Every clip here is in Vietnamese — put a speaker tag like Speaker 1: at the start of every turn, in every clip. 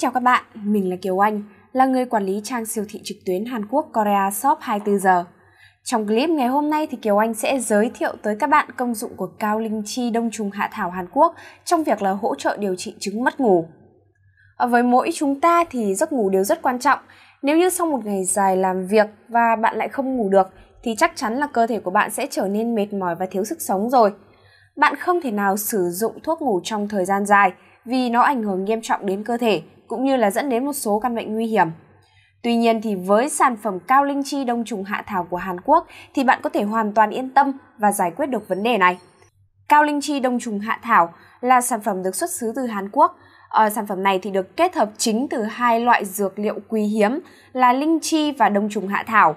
Speaker 1: chào các bạn, mình là Kiều Anh, là người quản lý trang siêu thị trực tuyến Hàn Quốc Korea Shop 24 giờ. Trong clip ngày hôm nay thì Kiều Anh sẽ giới thiệu tới các bạn công dụng của cao linh chi đông trùng hạ thảo Hàn Quốc trong việc là hỗ trợ điều trị chứng mất ngủ. Ờ, với mỗi chúng ta thì giấc ngủ đều rất quan trọng. Nếu như sau một ngày dài làm việc và bạn lại không ngủ được thì chắc chắn là cơ thể của bạn sẽ trở nên mệt mỏi và thiếu sức sống rồi. Bạn không thể nào sử dụng thuốc ngủ trong thời gian dài – vì nó ảnh hưởng nghiêm trọng đến cơ thể cũng như là dẫn đến một số căn bệnh nguy hiểm. Tuy nhiên thì với sản phẩm cao linh chi đông trùng hạ thảo của Hàn Quốc thì bạn có thể hoàn toàn yên tâm và giải quyết được vấn đề này. Cao linh chi đông trùng hạ thảo là sản phẩm được xuất xứ từ Hàn Quốc. Ờ, sản phẩm này thì được kết hợp chính từ hai loại dược liệu quý hiếm là linh chi và đông trùng hạ thảo.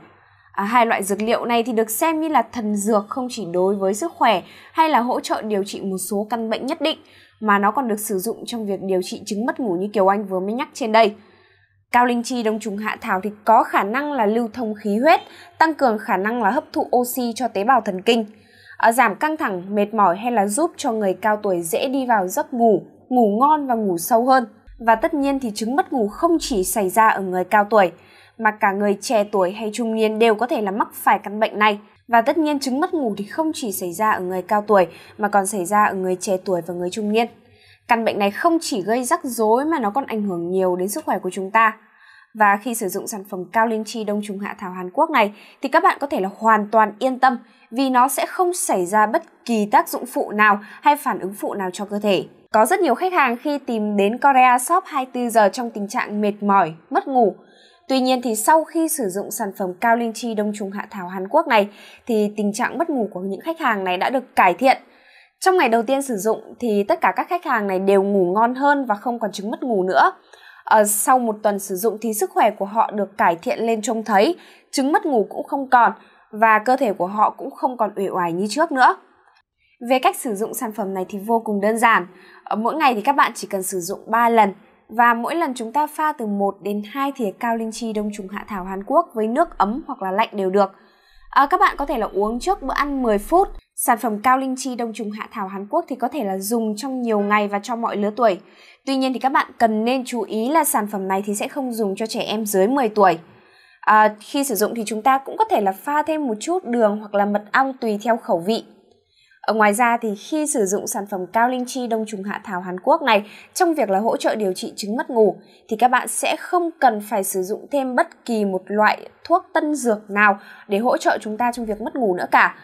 Speaker 1: À, hai loại dược liệu này thì được xem như là thần dược không chỉ đối với sức khỏe hay là hỗ trợ điều trị một số căn bệnh nhất định mà nó còn được sử dụng trong việc điều trị chứng mất ngủ như Kiều Anh vừa mới nhắc trên đây. Cao linh chi đông trùng hạ thảo thì có khả năng là lưu thông khí huyết, tăng cường khả năng là hấp thụ oxy cho tế bào thần kinh, à, giảm căng thẳng, mệt mỏi hay là giúp cho người cao tuổi dễ đi vào giấc ngủ, ngủ ngon và ngủ sâu hơn. Và tất nhiên thì chứng mất ngủ không chỉ xảy ra ở người cao tuổi mà cả người trẻ tuổi hay trung niên đều có thể là mắc phải căn bệnh này. Và tất nhiên chứng mất ngủ thì không chỉ xảy ra ở người cao tuổi mà còn xảy ra ở người trẻ tuổi và người trung niên. Căn bệnh này không chỉ gây rắc rối mà nó còn ảnh hưởng nhiều đến sức khỏe của chúng ta. Và khi sử dụng sản phẩm cao linh chi đông trùng hạ thảo Hàn Quốc này thì các bạn có thể là hoàn toàn yên tâm vì nó sẽ không xảy ra bất kỳ tác dụng phụ nào hay phản ứng phụ nào cho cơ thể. Có rất nhiều khách hàng khi tìm đến Korea Shop 24 giờ trong tình trạng mệt mỏi, mất ngủ Tuy nhiên thì sau khi sử dụng sản phẩm cao linh chi đông trùng hạ thảo Hàn Quốc này thì tình trạng mất ngủ của những khách hàng này đã được cải thiện. Trong ngày đầu tiên sử dụng thì tất cả các khách hàng này đều ngủ ngon hơn và không còn chứng mất ngủ nữa. À, sau một tuần sử dụng thì sức khỏe của họ được cải thiện lên trông thấy, chứng mất ngủ cũng không còn và cơ thể của họ cũng không còn uể oải như trước nữa. Về cách sử dụng sản phẩm này thì vô cùng đơn giản. Ờ, mỗi ngày thì các bạn chỉ cần sử dụng 3 lần và mỗi lần chúng ta pha từ 1 đến 2 thìa cao linh chi đông trùng hạ thảo Hàn Quốc với nước ấm hoặc là lạnh đều được. À, các bạn có thể là uống trước bữa ăn 10 phút. Sản phẩm cao linh chi đông trùng hạ thảo Hàn Quốc thì có thể là dùng trong nhiều ngày và cho mọi lứa tuổi. Tuy nhiên thì các bạn cần nên chú ý là sản phẩm này thì sẽ không dùng cho trẻ em dưới 10 tuổi. À, khi sử dụng thì chúng ta cũng có thể là pha thêm một chút đường hoặc là mật ong tùy theo khẩu vị ở ờ, ngoài ra thì khi sử dụng sản phẩm cao linh chi đông trùng hạ thảo Hàn Quốc này trong việc là hỗ trợ điều trị chứng mất ngủ thì các bạn sẽ không cần phải sử dụng thêm bất kỳ một loại thuốc tân dược nào để hỗ trợ chúng ta trong việc mất ngủ nữa cả.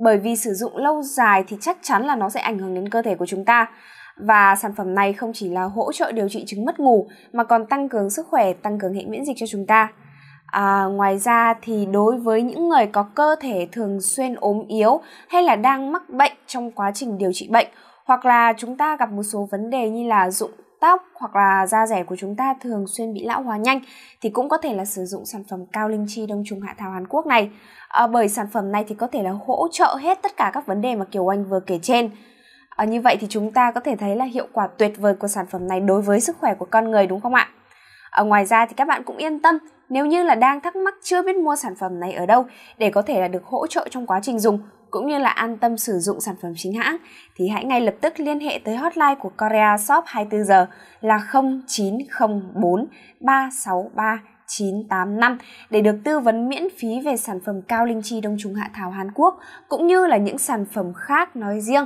Speaker 1: Bởi vì sử dụng lâu dài thì chắc chắn là nó sẽ ảnh hưởng đến cơ thể của chúng ta. Và sản phẩm này không chỉ là hỗ trợ điều trị chứng mất ngủ mà còn tăng cường sức khỏe, tăng cường hệ miễn dịch cho chúng ta. À, ngoài ra thì đối với những người có cơ thể thường xuyên ốm yếu hay là đang mắc bệnh trong quá trình điều trị bệnh hoặc là chúng ta gặp một số vấn đề như là rụng tóc hoặc là da rẻ của chúng ta thường xuyên bị lão hóa nhanh thì cũng có thể là sử dụng sản phẩm cao linh chi đông trùng hạ thảo Hàn Quốc này à, bởi sản phẩm này thì có thể là hỗ trợ hết tất cả các vấn đề mà Kiều Anh vừa kể trên à, như vậy thì chúng ta có thể thấy là hiệu quả tuyệt vời của sản phẩm này đối với sức khỏe của con người đúng không ạ à, ngoài ra thì các bạn cũng yên tâm nếu như là đang thắc mắc chưa biết mua sản phẩm này ở đâu để có thể là được hỗ trợ trong quá trình dùng cũng như là an tâm sử dụng sản phẩm chính hãng thì hãy ngay lập tức liên hệ tới hotline của Korea Shop 24 giờ là 0904 363 985 để được tư vấn miễn phí về sản phẩm cao linh chi đông trùng hạ thảo Hàn Quốc cũng như là những sản phẩm khác nói riêng.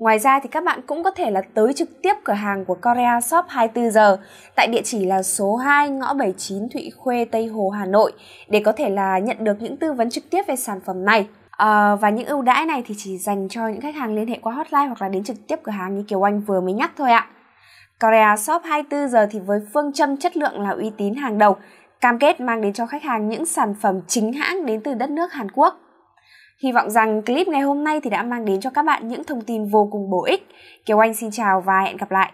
Speaker 1: Ngoài ra thì các bạn cũng có thể là tới trực tiếp cửa hàng của Korea Shop 24 giờ tại địa chỉ là số 2 ngõ 79 Thụy Khuê, Tây Hồ, Hà Nội để có thể là nhận được những tư vấn trực tiếp về sản phẩm này. À, và những ưu đãi này thì chỉ dành cho những khách hàng liên hệ qua hotline hoặc là đến trực tiếp cửa hàng như Kiều Anh vừa mới nhắc thôi ạ. Korea Shop 24 giờ thì với phương châm chất lượng là uy tín hàng đầu, cam kết mang đến cho khách hàng những sản phẩm chính hãng đến từ đất nước Hàn Quốc. Hy vọng rằng clip ngày hôm nay thì đã mang đến cho các bạn những thông tin vô cùng bổ ích. Kiều Anh xin chào và hẹn gặp lại.